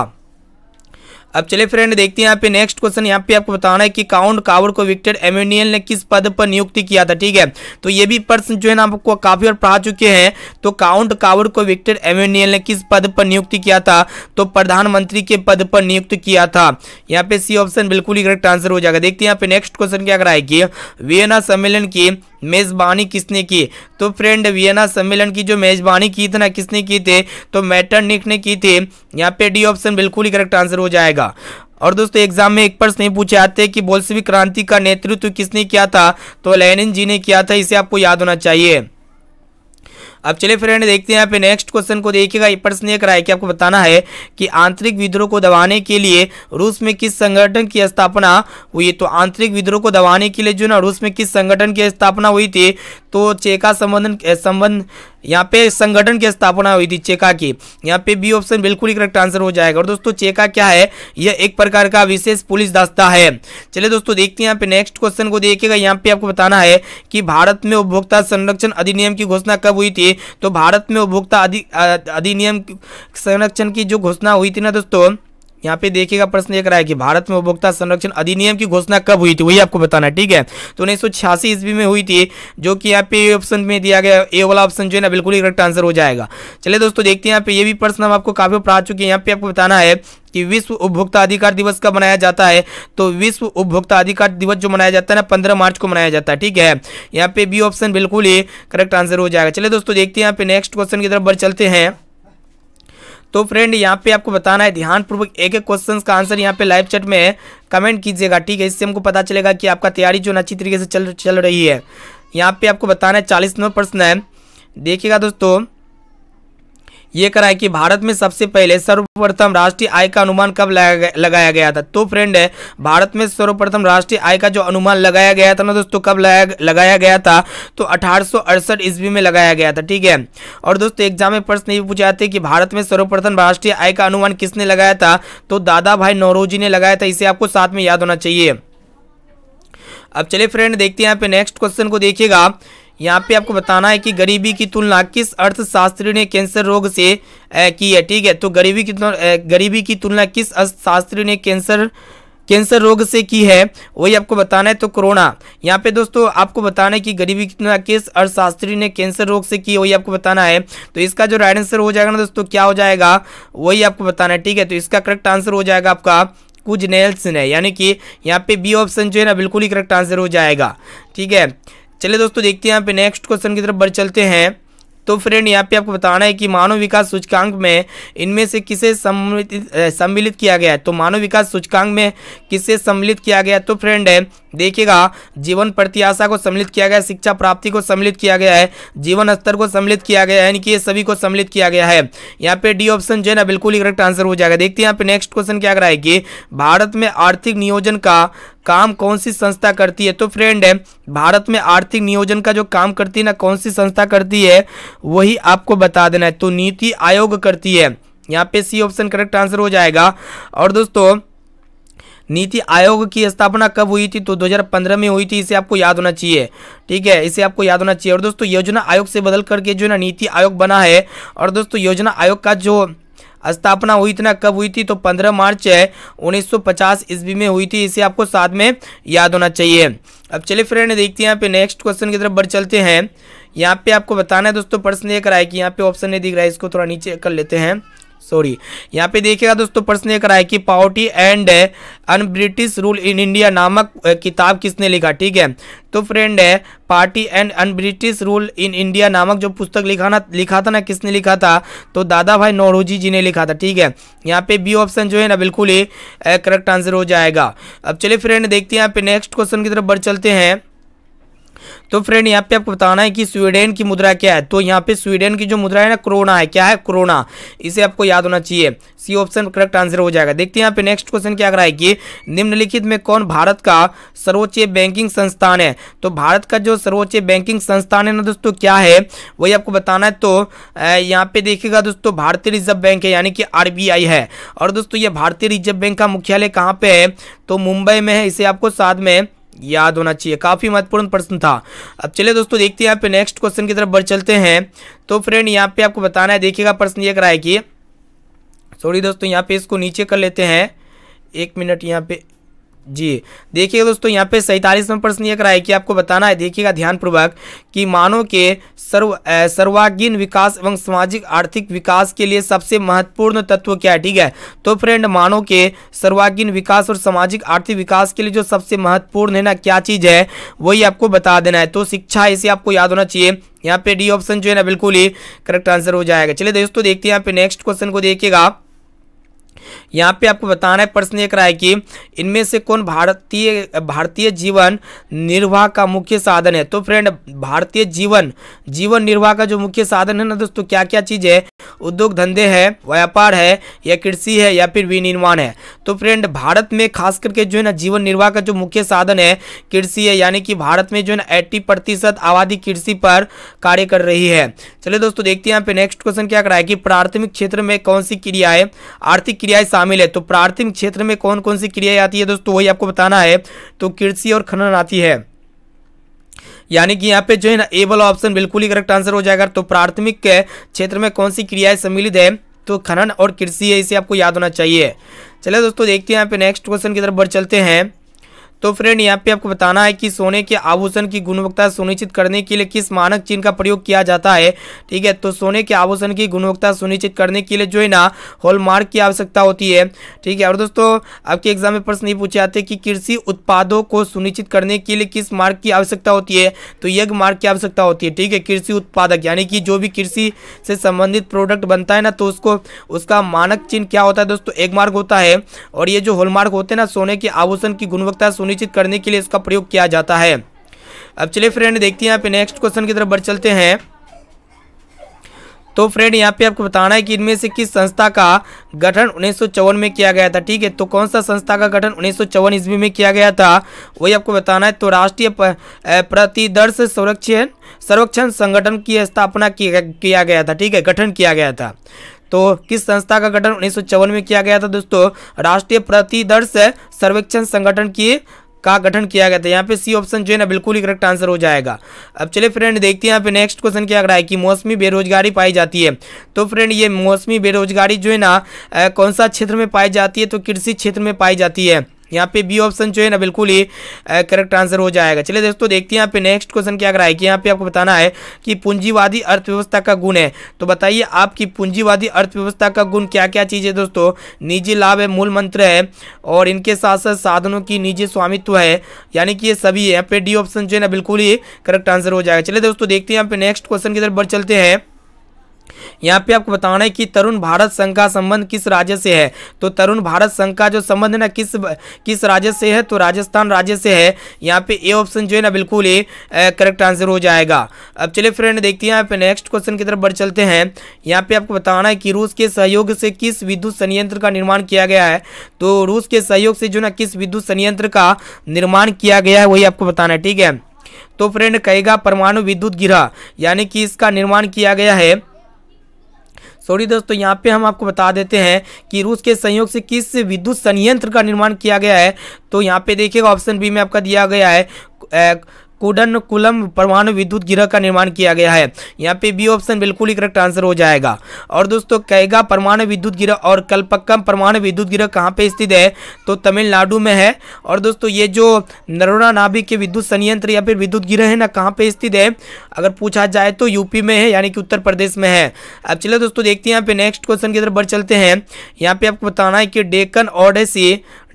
अब चले फ्रेंड देखते हैं यहाँ पे नेक्स्ट क्वेश्चन यहाँ पे आपको बताना है कि काउंट कावर को विक्टर एम्यूनियल ने किस पद पर नियुक्ति किया था ठीक है तो ये भी प्रश्न जो है ना आपको काफी बार पढ़ा चुके हैं तो काउंट कावर को विक्टर एम्यूनियल ने किस पद पर नियुक्ति किया था तो प्रधानमंत्री के पद पर नियुक्त किया था यहाँ पे सी ऑप्शन बिल्कुल ही करेक्ट आंसर हो जाएगा देखते हैं यहाँ पे नेक्स्ट क्वेश्चन क्या कराएगी वियना सम्मेलन की मेज़बानी किसने की तो फ्रेंड वियना सम्मेलन की जो मेज़बानी की थी ना किसने की थी तो मैटरनिक ने की थी यहाँ पे डी ऑप्शन बिल्कुल ही करेक्ट आंसर हो जाएगा और दोस्तों एग्जाम में एक प्रश्न नहीं पूछे आते कि बोल्सवी क्रांति का नेतृत्व किसने किया था तो लेनिन जी ने किया था इसे आपको याद होना चाहिए अब चलिए फ्रेंड देखते हैं यहाँ पे नेक्स्ट क्वेश्चन को देखिएगा प्रश्न ये है कि आपको बताना है कि आंतरिक विद्रोह को दबाने के लिए रूस में किस संगठन की स्थापना हुई तो आंतरिक विद्रोह को दबाने के लिए जो ना रूस में किस संगठन की स्थापना हुई थी तो चेका संबंधन संबंध यहाँ पे संगठन की स्थापना हुई थी चेका की यहाँ पे बी ऑप्शन बिल्कुल ही करेक्ट आंसर हो जाएगा और दोस्तों चेका क्या है यह एक प्रकार का विशेष पुलिस दस्ता है चलिए दोस्तों देखते हैं यहाँ पे नेक्स्ट क्वेश्चन को देखिएगा यहाँ पे आपको बताना है कि भारत में उपभोक्ता संरक्षण अधिनियम की घोषणा कब हुई थी तो भारत में उपभोक्ता अधिनियम संरक्षण की जो घोषणा हुई थी ना दोस्तों यहाँ पे देखिएगा प्रश्न एक रहा है कि भारत में उपभोक्ता संरक्षण अधिनियम की घोषणा कब हुई थी वही आपको बताना है ठीक है तो उन्नीस सौ छियासी ईस्वी में हुई थी जो कि यहाँ पे ऑप्शन में दिया गया ए वाला ऑप्शन जो है ना बिल्कुल ही करेक्ट आंसर हो जाएगा चलिए दोस्तों देखते हैं यहाँ पे ये भी प्रश्न हम आपको काफी पढ़ा चुके हैं यहाँ पे आपको बताना है कि विश्व उपभोक्ता अधिकार दिवस कब मनाया जाता है तो विश्व उपभोक्ता अधिकार दिवस जो मनाया जाता है ना पंद्रह मार्च को मनाया जाता है ठीक है यहाँ पे बी ऑप्शन बिल्कुल ही करेक्ट आंसर हो जाएगा चलिए दोस्तों देखते हैं यहाँ पे नेक्स्ट क्वेश्चन की तरफ बढ़ चलते हैं तो फ्रेंड यहाँ पे आपको बताना है ध्यानपूर्वक एक एक क्वेश्चन का आंसर यहाँ पे लाइव चैट में कमेंट कीजिएगा ठीक है इससे हमको पता चलेगा कि आपका तैयारी जो अच्छी तरीके से चल चल रही है यहाँ पे आपको बताना है चालीस नंबर प्रश्न है देखिएगा दोस्तों ये है कि भारत में सबसे पहले सर्वप्रथम राष्ट्रीय आय का अनुमान कब लगाया गया था तो फ्रेंड है भारत में सर्वप्रथम राष्ट्रीय आय का जो अनुमान लगाया गया था ना दोस्तों कब लगाया गया था तो अठारह ईस्वी में लगाया गया था ठीक है और दोस्तों एग्जाम में प्रश्न ये पूछा जाते कि भारत में सर्वप्रथम राष्ट्रीय आय का अनुमान किसने लगाया था तो दादा भाई नौरोजी ने लगाया था इसे आपको साथ में याद होना चाहिए अब चलिए फ्रेंड देखते हैं यहाँ पे नेक्स्ट क्वेश्चन को देखिएगा यहाँ पे आपको बताना है कि गरीबी की तुलना किस अर्थशास्त्री ने कैंसर रोग से की है ठीक है तो गरीबी की गरीबी की तुलना किस अर्थशास्त्री ने कैंसर कैंसर रोग से की है वही आपको बताना है तो कोरोना यहाँ पे दोस्तों आपको बताना है कि गरीबी कितना किस अर्थशास्त्री ने कैंसर रोग से की वही आपको बताना है तो इसका जो राइट आंसर हो जाएगा ना दोस्तों क्या हो जाएगा वही आपको बताना है ठीक है तो इसका करेक्ट आंसर हो जाएगा आपका कुछ नेल्स ने यानी कि यहाँ पे बी ऑप्शन जो है ना बिल्कुल ही करेक्ट आंसर हो जाएगा ठीक है चलिए दोस्तों देखते हैं यहाँ पे नेक्स्ट क्वेश्चन की तरफ बढ़ चलते हैं तो फ्रेंड यहाँ पे आपको बताना है कि मानव विकास सूचकांक में इनमें से किसे सम्मिलित किया गया है तो मानव विकास सूचकांक में किसे सम्मिलित किया गया तो फ्रेंड है देखिएगा जीवन प्रत्याशा को सम्मिलित किया गया शिक्षा प्राप्ति को सम्मिलित किया गया है जीवन स्तर को सम्मिलित किया गया है यानी कि ये सभी को सम्मिलित किया गया है यहाँ पे डी ऑप्शन जो है ना बिल्कुल ही करेक्ट आंसर हो जाएगा देखते हैं यहाँ पे नेक्स्ट क्वेश्चन क्या कराएगी भारत में आर्थिक नियोजन का काम कौन सी संस्था करती है तो फ्रेंड है भारत में आर्थिक नियोजन का जो काम करती है ना कौन सी संस्था करती है वही आपको बता देना है तो नीति आयोग करती है यहाँ पे सी ऑप्शन करेक्ट आंसर हो जाएगा और दोस्तों नीति आयोग की स्थापना कब हुई थी तो 2015 में हुई थी इसे आपको याद होना चाहिए ठीक है इसे आपको याद होना चाहिए और दोस्तों योजना आयोग से बदल करके जो ना नीति आयोग बना है और दोस्तों योजना आयोग का जो स्थापना हुई थी ना कब हुई थी तो 15 मार्च है 1950 ईस्वी में हुई थी इसे आपको साथ में याद होना चाहिए अब चलिए फ्रेंड देखते हैं यहाँ पे नेक्स्ट क्वेश्चन की तरफ बढ़ चलते हैं यहाँ पे आपको बताना है दोस्तों प्रश्न ये कराए कि यहाँ पे ऑप्शन नहीं दिख रहा है इसको थोड़ा नीचे कर लेते हैं सॉरी यहाँ पे देखिएगा दोस्तों प्रश्न एक रहा है कि poverty and un British rule in India नामक किताब किसने लिखा ठीक है तो फ्रेंड है party and un British rule in India नामक जो पुस्तक लिखा ना लिखा था ना किसने लिखा था तो दादा भाई नौरोजी जी ने लिखा था ठीक है यहाँ पे बी ऑप्शन जो है ना बिल्कुल ही करेक्ट आंसर हो जाएगा अब चलिए फ्रेंड देखते हैं यहाँ पे नेक्स्ट क्वेश्चन की तरफ बढ़ चलते हैं तो फ्रेंड यहाँ पे आपको बताना है कि स्वीडन की मुद्रा क्या है तो यहाँ पे स्वीडन की जो मुद्रा है ना कोरोना है क्या है कोरोना इसे आपको याद होना चाहिए सी ऑप्शन करेक्ट आंसर हो जाएगा देखते हैं यहाँ पे नेक्स्ट क्वेश्चन क्या करा है कि निम्नलिखित में कौन भारत का सर्वोच्च बैंकिंग संस्थान है तो भारत का जो सर्वोच्च बैंकिंग संस्थान है ना दोस्तों क्या है वही आपको बताना है तो यहाँ पे देखिएगा दोस्तों भारतीय रिजर्व बैंक है यानी कि आर है और दोस्तों ये भारतीय रिजर्व बैंक का मुख्यालय कहाँ पे है तो मुंबई में है इसे आपको साथ में याद होना चाहिए काफ़ी महत्वपूर्ण प्रश्न था अब चलिए दोस्तों देखते हैं यहाँ पे नेक्स्ट क्वेश्चन की तरफ बढ़ चलते हैं तो फ्रेंड यहाँ पे आपको बताना है देखिएगा प्रश्न ये कराए कि सॉरी दोस्तों यहाँ पे इसको नीचे कर लेते हैं एक मिनट यहाँ पे जी देखिए दोस्तों यहाँ पे नंबर प्रश्न ये कराया कि आपको बताना है देखिएगा ध्यानपूर्वक कि मानव के सर्व सर्वांगीण विकास एवं सामाजिक आर्थिक विकास के लिए सबसे महत्वपूर्ण तत्व क्या है ठीक है तो फ्रेंड मानव के सर्वांगीण विकास और सामाजिक आर्थिक विकास के लिए जो सबसे महत्वपूर्ण है ना क्या चीज़ है वही आपको बता देना है तो शिक्षा इसे आपको याद होना चाहिए यहाँ पे डी ऑप्शन जो है ना बिल्कुल ही करेक्ट आंसर हो जाएगा चलिए दोस्तों देखते हैं यहाँ पे नेक्स्ट क्वेश्चन को देखिएगा यहाँ पे आपको बताना है प्रश्न एक रहा है कि इनमें से कौन भारतीय भारतीय जीवन निर्वाह का मुख्य साधन है तो फ्रेंड भारतीय जीवन जीवन निर्वाह का जो मुख्य साधन है ना दोस्तों क्या क्या चीज़ है उद्योग धंधे है व्यापार है या कृषि है या फिर विनिर्माण है तो फ्रेंड भारत में खास करके जो है ना जीवन निर्वाह का जो मुख्य साधन है कृषि है यानी कि भारत में जो है ना एट्टी प्रतिशत आबादी कृषि पर कार्य कर रही है चलिए दोस्तों देखते हैं यहाँ पे नेक्स्ट क्वेश्चन क्या कराए कि प्राथमिक क्षेत्र में कौन सी क्रियाएं आर्थिक क्रियाएं शामिल है तो प्राथमिक क्षेत्र में कौन कौन सी क्रियाएं आती है दोस्तों वही आपको बताना है तो कृषि और खनन आती है यानी कि यहाँ पे जो है ना ए वाला ऑप्शन बिल्कुल ही करेक्ट आंसर हो जाएगा तो प्राथमिक क्षेत्र में कौन सी क्रियाएं सम्मिलित है तो खनन और कृषि है इसे आपको याद होना चाहिए चले दोस्तों देखते हैं यहाँ पे नेक्स्ट क्वेश्चन की तरफ बढ़ चलते हैं तो फ्रेंड यहाँ पे आपको बताना है कि सोने के आभूषण की गुणवत्ता सुनिश्चित करने के लिए किस मानक चिन्ह का प्रयोग किया जाता है ठीक है तो सोने के आभूषण की गुणवत्ता सुनिश्चित करने के लिए जो है ना हॉलमार्क की आवश्यकता होती है ठीक है और दोस्तों आपके एग्जाम में प्रश्न ये पूछे जाते हैं कि कृषि उत्पादों को सुनिश्चित करने के लिए किस मार्ग की आवश्यकता होती है तो यज्ञ मार्ग की आवश्यकता होती है ठीक है कृषि उत्पादक यानी कि जो भी कृषि से संबंधित प्रोडक्ट बनता है ना तो उसको उसका मानक चिन्ह क्या होता है दोस्तों एक मार्ग होता है और ये जो हॉलमार्क होते हैं ना सोने के आभूषण की गुणवत्ता सुनिश्चित करने के लिए इसका प्रयोग किया जाता है अब चलिए फ्रेंड देखते हैं यहाँ पे नेक्स्ट क्वेश्चन की तरफ बढ़ चलते हैं तो फ्रेंड यहाँ पे आपको बताना है कि इनमें से किस संस्था का गठन उन्नीस में किया गया था ठीक है तो कौन सा संस्था का गठन उन्नीस ईस्वी में किया गया था वही आपको बताना है तो राष्ट्रीय प्रतिदर्श संरक्षण संरक्षण संगठन की स्थापना किया गया था ठीक है गठन किया गया था तो किस संस्था का गठन उन्नीस में किया गया था दोस्तों राष्ट्रीय प्रतिदर्श सर्वेक्षण संगठन की का गठन किया गया था यहाँ पे सी ऑप्शन जो है ना बिल्कुल ही करेक्ट आंसर हो जाएगा अब चले फ्रेंड देखते हैं यहाँ पे नेक्स्ट क्वेश्चन क्या रहा है कि मौसमी बेरोजगारी पाई जाती है तो फ्रेंड ये मौसमी बेरोजगारी जो है ना कौन सा क्षेत्र में पाई जाती है तो कृषि क्षेत्र में पाई जाती है यहाँ पे बी ऑप्शन जो है ना बिल्कुल ही करेक्ट आंसर हो जाएगा चलिए दोस्तों देखते हैं यहाँ पे नेक्स्ट क्वेश्चन क्या कराए कि यहाँ पे आपको बताना है कि पूंजीवादी अर्थव्यवस्था का गुण है तो बताइए आपकी पूंजीवादी अर्थव्यवस्था का गुण क्या क्या चीज़ है दोस्तों निजी लाभ है मूल मंत्र है और इनके साथ साथ साधनों की निजी स्वामित्व है यानी कि ये सभी यहाँ पे डी ऑप्शन जो है ना बिल्कुल ही करेक्ट आंसर हो जाएगा चलिए दोस्तों देखते हैं यहाँ पे नेक्स्ट क्वेश्चन की तरफ बढ़ चलते हैं यहाँ पे आपको बताना है कि तरुण भारत संघ का संबंध किस राज्य से है तो तरुण भारत संघ का जो संबंध है ना किस किस राज्य से है तो राजस्थान राज्य से है यहाँ पे ए ऑप्शन जो है ना बिल्कुल ही करेक्ट आंसर हो जाएगा अब चलिए फ्रेंड देखते हैं यहाँ पे नेक्स्ट क्वेश्चन की तरफ बढ़ चलते हैं यहाँ पे आपको बताना है कि रूस के सहयोग से किस विद्युत संयंत्र का निर्माण किया गया है तो रूस के सहयोग से जो ना किस विद्युत संयंत्र का निर्माण किया गया है वही आपको बताना है ठीक है तो फ्रेंड कहेगा परमाणु विद्युत गिरा यानी कि इसका निर्माण किया गया है सॉरी दोस्तों यहाँ पे हम आपको बता देते हैं कि रूस के सहयोग से किस विद्युत संयंत्र का निर्माण किया गया है तो यहाँ पे देखिएगा ऑप्शन बी में आपका दिया गया है कुलम परमाणु विद्युत गृह का निर्माण किया गया है यहाँ पे बी ऑप्शन बिल्कुल ही करेक्ट आंसर हो जाएगा और दोस्तों कैगा परमाणु विद्युत गृह और कल्पक्कम परमाणु विद्युत गृह कहाँ पे स्थित है तो तमिलनाडु में है और दोस्तों ये जो नरोड़ा नाभिक के विद्युत संयंत्र या फिर विद्युत गृह है ना कहाँ पे स्थित है अगर पूछा जाए तो यूपी में है यानी कि उत्तर प्रदेश में है अब चलो दोस्तों देखते हैं यहाँ पे नेक्स्ट क्वेश्चन की तरफ बढ़ चलते हैं यहाँ पे आपको बताना है कि डेकन ओडेसी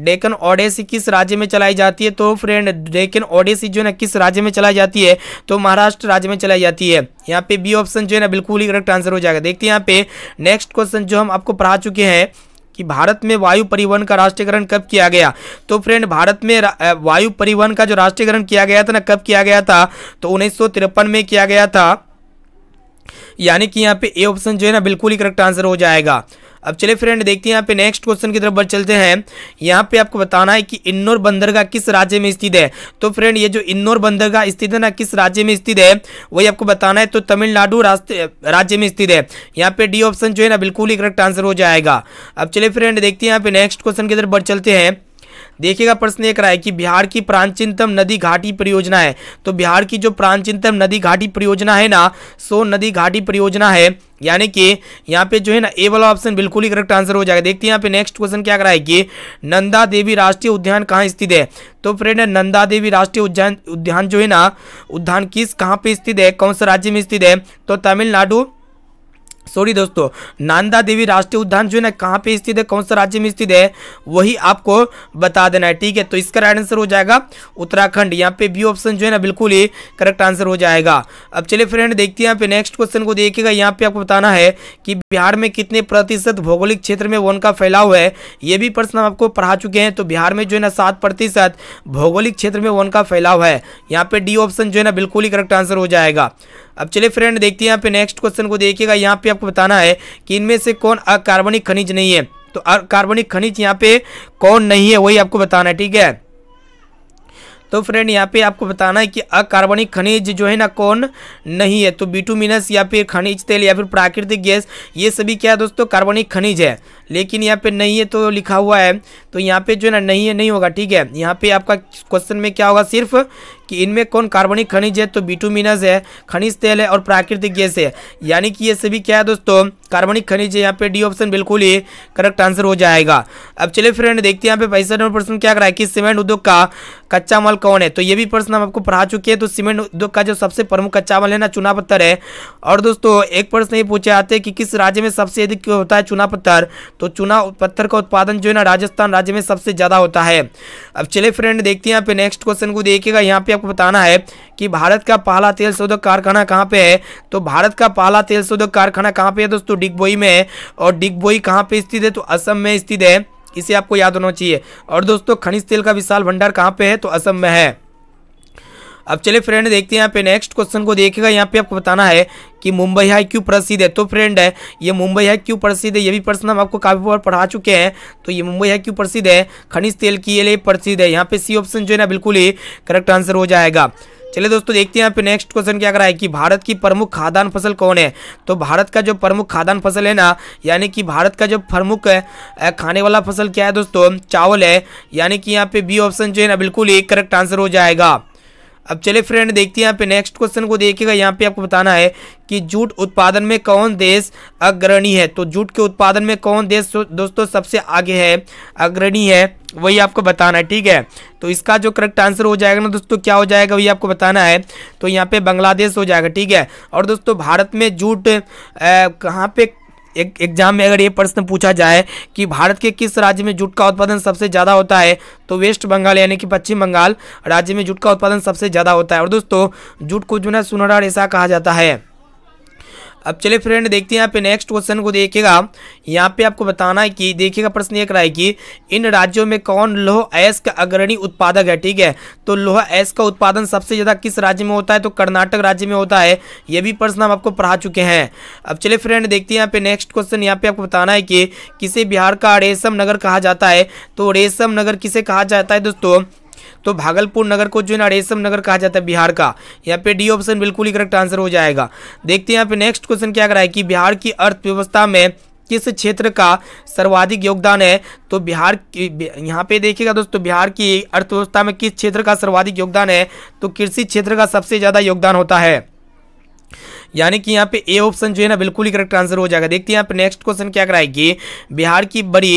डेकन ओडेसी किस राज्य में चलाई जाती है तो फ्रेंड डेकन ओडेसी जो है ना किस राज्य में चलाई जाती है तो महाराष्ट्र राज्य में चलाई जाती है यहाँ पे बी ऑप्शन जो है ना बिल्कुल ही करेक्ट आंसर हो जाएगा देखते हैं यहाँ पे नेक्स्ट क्वेश्चन जो हम आपको पढ़ा चुके हैं कि भारत में वायु परिवहन का राष्ट्रीयकरण कब किया गया तो फ्रेंड भारत में वायु परिवहन का जो राष्ट्रीयकरण किया गया था ना कब किया गया था तो उन्नीस में किया गया था यानी कि यहाँ पे ए ऑप्शन जो है ना बिल्कुल ही करेक्ट आंसर हो जाएगा अब चले फ्रेंड देखते हैं यहाँ पे नेक्स्ट क्वेश्चन की तरफ बढ़ चलते हैं यहाँ पे आपको बताना है कि इन्नौर बंदरगाह किस राज्य में स्थित है तो फ्रेंड ये जो इन्नौर बंदरगाह स्थित है ना किस राज्य में स्थित है वही आपको बताना है तो तमिलनाडु राज्य में स्थित है यहाँ पे डी ऑप्शन जो है ना बिल्कुल ही करेक्ट आंसर हो जाएगा अब चले फ्रेंड देखते हैं यहाँ पे नेक्स्ट क्वेश्चन की तरफ बढ़ चलते हैं देखिएगा प्रश्न एक रहा है कि बिहार की प्राणचिंतम नदी घाटी परियोजना है तो बिहार की जो प्राणचिंतम नदी घाटी परियोजना है ना सो नदी घाटी परियोजना है यानी कि यहाँ पे जो है ना ए वाला ऑप्शन बिल्कुल ही करेक्ट आंसर हो जाएगा देखते हैं यहाँ पे नेक्स्ट क्वेश्चन क्या करा है कि नंदा देवी राष्ट्रीय उद्यान कहाँ स्थित है तो फ्रेंड नंदा देवी राष्ट्रीय उद्यान उद्यान जो है ना उद्यान किस कहाँ पे स्थित है कौन से राज्य में स्थित है तो तमिलनाडु सॉरी दोस्तों नांदा देवी राष्ट्रीय उद्यान जो है ना कहाँ पे स्थित है कौन सा राज्य में स्थित है वही आपको बता देना है ठीक है तो इसका राइट आंसर हो जाएगा उत्तराखंड यहाँ पे बी ऑप्शन जो है ना बिल्कुल ही करेक्ट आंसर हो जाएगा अब चलिए फ्रेंड देखते हैं यहाँ पे नेक्स्ट क्वेश्चन को देखिएगा यहाँ पे आपको बताना है कि बिहार में कितने प्रतिशत भौगोलिक क्षेत्र में वन का फैलाव है ये भी प्रश्न हम आपको पढ़ा चुके हैं तो बिहार में जो है ना सात भौगोलिक क्षेत्र में वन का फैलाव है यहाँ पे डी ऑप्शन जो है ना बिल्कुल ही करेक्ट आंसर हो जाएगा अब चलिए फ्रेंड देखते हैं यहाँ पे नेक्स्ट क्वेश्चन को देखिएगा यहाँ पे आपको बताना है कि इनमें से कौन अकार्बनिक खनिज नहीं है तो अकार्बनिक खनिज यहाँ पे कौन नहीं है वही आपको बताना है ठीक है तो फ्रेंड यहाँ पे आपको बताना है कि अकार्बनिक खनिज जो है ना कौन नहीं है तो बिटूमिनस या फिर खनिज तेल या फिर प्राकृतिक गैस ये सभी क्या है दोस्तों कार्बनिक खनिज है लेकिन यहाँ पे नहीं है तो लिखा हुआ है तो यहाँ पे जो है ना नहीं है नहीं होगा ठीक है यहाँ पे आपका क्वेश्चन में क्या होगा सिर्फ कि इनमें कौन कार्बनिक खनिज है तो बिटूमिनस है खनिज तेल है और प्राकृतिक गैस है यानी कि ये सभी क्या है दोस्तों कार्बनिक खनिज है यहाँ पे डी ऑप्शन बिल्कुल ही करेक्ट आंसर हो जाएगा अब चलिए फ्रेंड देखते हैं यहाँ पे पैसा नंबर प्रश्न क्या करा है कि सीमेंट उद्योग का कच्चा माल कौन है तो ये भी प्रश्न हम आपको पढ़ा चुके हैं तो सीमेंट उद्योग का जो सबसे प्रमुख कच्चा माल है ना चुना पत्थर है और दोस्तों एक प्रश्न ये पूछे आते हैं कि किस राज्य में सबसे अधिक होता है चुना पत्थर तो चुना पत्थर का उत्पादन जो है ना राजस्थान राज्य में सबसे ज़्यादा होता है अब चले फ्रेंड देखते हैं यहाँ पे नेक्स्ट क्वेश्चन को देखिएगा यहाँ पे आपको बताना है कि भारत का पहला तेल शोधक कारखाना कहाँ पे है तो भारत का पहला तेल शोधक कारखाना कहाँ पे है दोस्तों डिगबोई में है और डिगबोई कहाँ पे स्थित है तो असम में स्थित है इसे आपको याद होना चाहिए और दोस्तों खनिज तेल का विशाल भंडार कहाँ पे है तो असम में है अब चलिए फ्रेंड देखते हैं यहाँ पे नेक्स्ट क्वेश्चन को देखेगा यहाँ पे आपको बताना है कि मुंबई हाई क्यों प्रसिद्ध है तो फ्रेंड है ये मुंबई हाई क्यों प्रसिद्ध है ये भी प्रश्न हम आपको काफ़ी बार पढ़ा चुके हैं तो ये मुंबई हाई क्यों प्रसिद्ध है खनिज तेल के लिए प्रसिद्ध है यहाँ पे सी ऑप्शन जो है ना बिल्कुल ही करेक्ट आंसर हो जाएगा चलिए दोस्तों देखते हैं यहाँ पे नेक्स्ट क्वेश्चन क्या करा है कि भारत की प्रमुख खाद्यान्न फसल कौन है तो भारत का जो प्रमुख खाद्यान्न फसल है ना यानी कि भारत का जो प्रमुख खाने वाला फसल क्या है दोस्तों चावल है यानी कि यहाँ पे बी ऑप्शन जो है ना बिल्कुल ही करेक्ट आंसर हो जाएगा अब चले फ्रेंड देखते हैं यहाँ पे नेक्स्ट क्वेश्चन को देखिएगा यहाँ पे आपको बताना है कि जूट उत्पादन में कौन देश अग्रणी है तो जूट के उत्पादन में कौन देश दोस्तों सबसे आगे है अग्रणी है वही आपको बताना है ठीक है तो इसका जो करेक्ट आंसर हो जाएगा ना दोस्तों क्या हो जाएगा वही आपको बताना है तो यहाँ पे बांग्लादेश हो जाएगा ठीक है और दोस्तों भारत में जूट कहाँ पे एक एग्जाम में अगर ये प्रश्न पूछा जाए कि भारत के किस राज्य में जूट का उत्पादन सबसे ज़्यादा होता है तो वेस्ट बंगाल यानी कि पश्चिम बंगाल राज्य में जूट का उत्पादन सबसे ज़्यादा होता है और दोस्तों जूट को जो है सुनहरा रेशा कहा जाता है अब चले फ्रेंड देखते हैं यहाँ पे नेक्स्ट क्वेश्चन को देखिएगा यहाँ पे आपको बताना है कि देखिएगा प्रश्न एक रहा है कि इन राज्यों में कौन लोह ऐस का अग्रणी उत्पादक है ठीक है तो लोह ऐस का उत्पादन सबसे ज़्यादा किस राज्य में होता है तो कर्नाटक राज्य में होता है ये भी प्रश्न हम आपको पढ़ा चुके हैं अब चले फ्रेंड देखते हैं यहाँ पे नेक्स्ट क्वेश्चन यहाँ पे आपको बताना है कि किसे बिहार का रेशम नगर कहा जाता है तो रेशम नगर किसे कहा जाता है दोस्तों तो भागलपुर नगर को जो है ना रेशम नगर कहा जाता है बिहार का यहाँ पे डी ऑप्शन बिल्कुल ही करेक्ट आंसर हो जाएगा देखते हैं यहाँ पे नेक्स्ट क्वेश्चन क्या कराए कि बिहार की अर्थव्यवस्था में किस क्षेत्र का सर्वाधिक योगदान है तो बिहार यहाँ पे देखिएगा दोस्तों बिहार की अर्थव्यवस्था में किस क्षेत्र का सर्वाधिक योगदान है तो कृषि क्षेत्र का सबसे ज़्यादा योगदान होता है यानी कि यहाँ पे ए ऑप्शन जो है ना बिल्कुल ही करेक्ट आंसर हो जाएगा देखते हैं यहाँ पे नेक्स्ट क्वेश्चन क्या कराएगी बिहार की बड़ी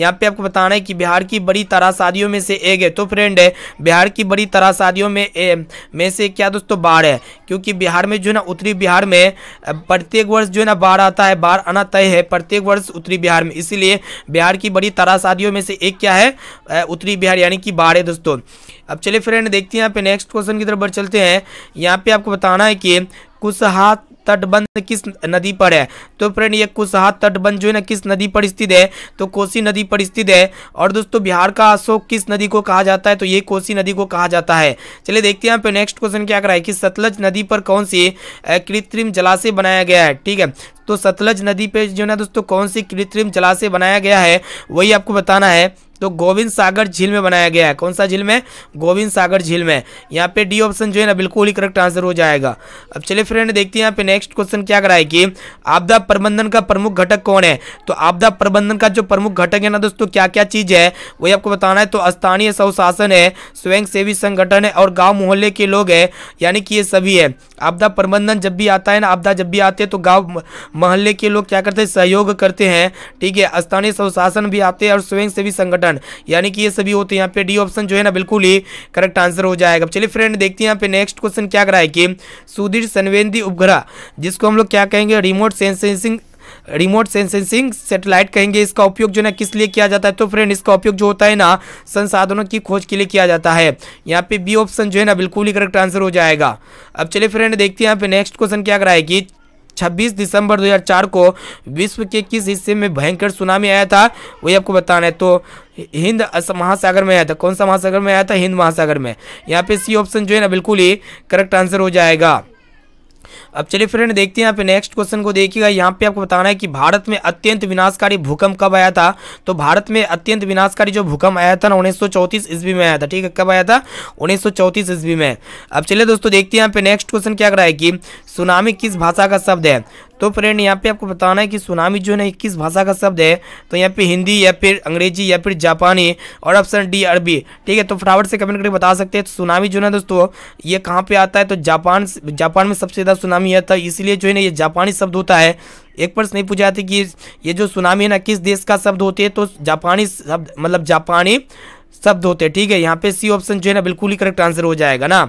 यहाँ पे आपको बताना है कि बिहार की बड़ी शादियों में से एक है तो फ्रेंड है बिहार की बड़ी शादियों में ए, में से क्या दोस्तों बाढ़ है क्योंकि बिहार में जो है ना उत्तरी बिहार में प्रत्येक वर्ष जो है ना बाढ़ आता है बाढ़ आना तय है प्रत्येक वर्ष उत्तरी बिहार में इसीलिए बिहार की बड़ी शादियों में से एक क्या है उत्तरी बिहार यानी कि बाढ़ है दोस्तों अब चलिए फ्रेंड देखते हैं यहाँ पे नेक्स्ट क्वेश्चन की तरफ बढ़ चलते हैं यहाँ पे आपको बताना है कि कुशहात तटबंध किस नदी पर है तो फ्रेंड ये कुशहात तटबंध जो है ना किस नदी पर स्थित है तो कोसी नदी पर स्थित है और दोस्तों बिहार का अशोक किस नदी को कहा जाता है तो ये कोसी नदी को कहा जाता है चलिए देखते हैं यहाँ पे नेक्स्ट क्वेश्चन क्या करा है कि सतलज नदी पर कौन सी कृत्रिम जलाशय बनाया गया है ठीक है तो सतलज नदी पे जो ना दोस्तों कौन सी कृत्रिम जलाशय बनाया गया है वही आपको बताना है तो गोविंद सागर झील में बनाया गया है कौन सा झील में गोविंद सागर झील में यहाँ पे डी ऑप्शन जो है ना बिल्कुल ही करेक्ट आंसर हो जाएगा अब चलिए फ्रेंड देखते हैं यहाँ पे नेक्स्ट क्वेश्चन क्या कराए कि आपदा प्रबंधन का प्रमुख घटक कौन है तो आपदा प्रबंधन का जो प्रमुख घटक है ना दोस्तों क्या क्या चीज़ है वही आपको बताना है तो स्थानीय स्वशासन है स्वयंसेवी संगठन है और गाँव मोहल्ले के लोग है यानी कि ये सभी है आपदा प्रबंधन जब भी आता है ना आपदा जब भी आते हैं तो गाँव मोहल्ले के लोग क्या करते हैं सहयोग करते हैं ठीक है स्थानीय स्वशासन भी आते हैं और स्वयंसेवी संगठन यानी कि ये सभी होते हैं यहाँ पे डी ऑप्शन जो है ना बिल्कुल ही करेक्ट आंसर हो जाएगा चलिए फ्रेंड देखते हैं यहाँ पे नेक्स्ट क्वेश्चन क्या कराए कि सुधीर संवेदी उपग्रह जिसको हम लोग क्या कहेंगे remote sensing remote sensing satellite कहेंगे इसका उपयोग जो है किस लिए किया जाता है तो फ्रेंड इसका उपयोग जो होता है ना संसाधनों की खोज के लिए किया जाता है यहाँ पे बी ऑप्शन जो है ना बिल्कुल ही करेक्ट आंसर हो जाएगा अब चलिए फ्रेंड देखते हैं यहाँ पे नेक्स्ट क्वेश्चन क्या कराएगी 26 दिसंबर 2004 को विश्व के किस हिस्से में भयंकर सुनामी आया था वही आपको बताना है तो हिंद महासागर में आया था कौन सा महासागर में आया था हिंद महासागर में यहाँ पे सी ऑप्शन जो है ना बिल्कुल ही करेक्ट आंसर हो जाएगा अब चलिए फ्रेंड देखते हैं यहाँ पे नेक्स्ट क्वेश्चन को देखिएगा यहाँ पे आपको बताना है कि भारत में अत्यंत विनाशकारी भूकंप कब आया था तो भारत में अत्यंत विनाशकारी जो भूकंप आया था ना उन्नीस सौ ईस्वी में आया था ठीक है कब आया था उन्नीस सौ ईस्वी में अब चलिए दोस्तों देखते हैं यहाँ पे नेक्स्ट क्वेश्चन क्या कर रहा है कि सुनामी किस भाषा का शब्द है तो फ्रेंड यहाँ पे आपको बताना है कि सुनामी जो है ना किस भाषा का शब्द है तो यहाँ पे हिंदी या फिर अंग्रेजी या फिर जापानी और ऑप्शन डी अरबी ठीक है तो फटाफट से कमेंट करके बता सकते हैं तो सुनामी जो है ना दोस्तों ये कहाँ पे आता है तो जापान जापान में सबसे ज़्यादा सुनामी आता है इसीलिए जो है ना ये जापानी शब्द होता है एक प्रश्न नहीं पूछा जाता कि ये जो सुनामी है ना किस देश का शब्द होते हैं तो जापानी शब्द मतलब जापानी शब्द होते हैं ठीक है यहाँ पे सी ऑप्शन जो है ना बिल्कुल ही करेक्ट आंसर हो जाएगा ना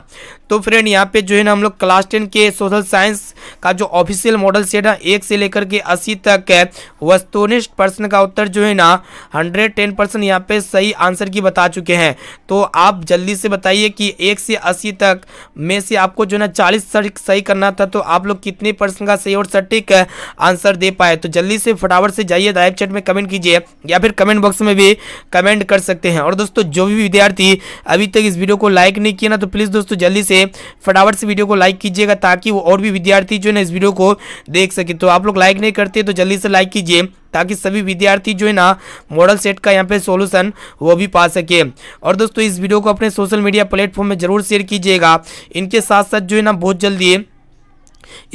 तो फ्रेंड यहाँ पे जो है ना हम लोग क्लास टेन के सोशल साइंस का जो ऑफिशियल मॉडल सेट है एक से लेकर के अस्सी तक है वस्तुनिष्ठ प्रश्न का उत्तर जो है ना हंड्रेड टेन परसेंट यहाँ पे सही आंसर की बता चुके हैं तो आप जल्दी से बताइए कि एक से अस्सी तक में से आपको जो है ना चालीस सही करना था तो आप लोग कितने परसेंट का सही और सटीक आंसर दे पाए तो जल्दी से फटाफट से जाइए लाइव चैट में कमेंट कीजिए या फिर कमेंट बॉक्स में भी कमेंट कर सकते हैं और दोस्तों दोस्तों जो भी विद्यार्थी अभी तक इस वीडियो को लाइक नहीं किया ना तो प्लीज़ दोस्तों जल्दी से फटाफट से वीडियो को लाइक कीजिएगा ताकि वो और भी विद्यार्थी जो है ना इस वीडियो को देख सके तो आप लोग लाइक नहीं करते तो जल्दी से लाइक कीजिए ताकि सभी विद्यार्थी जो है ना मॉडल सेट का यहाँ पे सॉल्यूशन वो भी पा सके और दोस्तों इस वीडियो को अपने सोशल मीडिया प्लेटफॉर्म में ज़रूर शेयर कीजिएगा इनके साथ साथ जो है ना बहुत जल्दी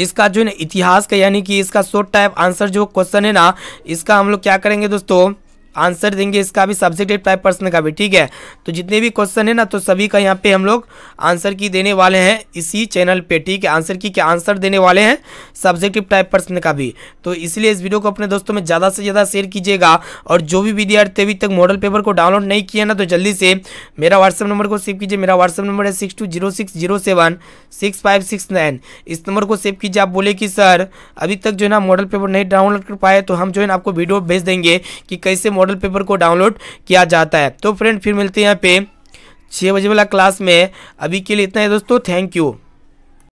इसका जो है ना इतिहास का यानी कि इसका शॉर्ट टाइप आंसर जो क्वेश्चन है ना इसका हम लोग क्या करेंगे दोस्तों आंसर देंगे इसका भी सब्जेक्टिव टाइप पर्सन का भी ठीक है तो जितने भी क्वेश्चन है ना तो सभी का यहाँ पे हम लोग आंसर की देने वाले हैं इसी चैनल पे ठीक है आंसर की क्या आंसर देने वाले हैं सब्जेक्टिव टाइप पर्सन का भी तो इसलिए इस वीडियो को अपने दोस्तों में ज़्यादा से ज़्यादा शेयर कीजिएगा और जो भी विद्यार्थी अभी तक मॉडल पेपर को डाउनलोड नहीं किया ना तो जल्दी से मेरा व्हाट्सअप नंबर को सेव कीजिए मेरा व्हाट्सअप नंबर है six two zero six zero seven six five six nine इस नंबर को सेव कीजिए आप बोले कि सर अभी तक जो है ना मॉडल पेपर नहीं डाउनलोड कर पाए तो हम जो है ना आपको वीडियो भेज देंगे कि कैसे मॉडल पेपर को डाउनलोड किया जाता है तो फ्रेंड फिर मिलते हैं यहाँ पे छः बजे वाला क्लास में अभी के लिए इतना है दोस्तों थैंक यू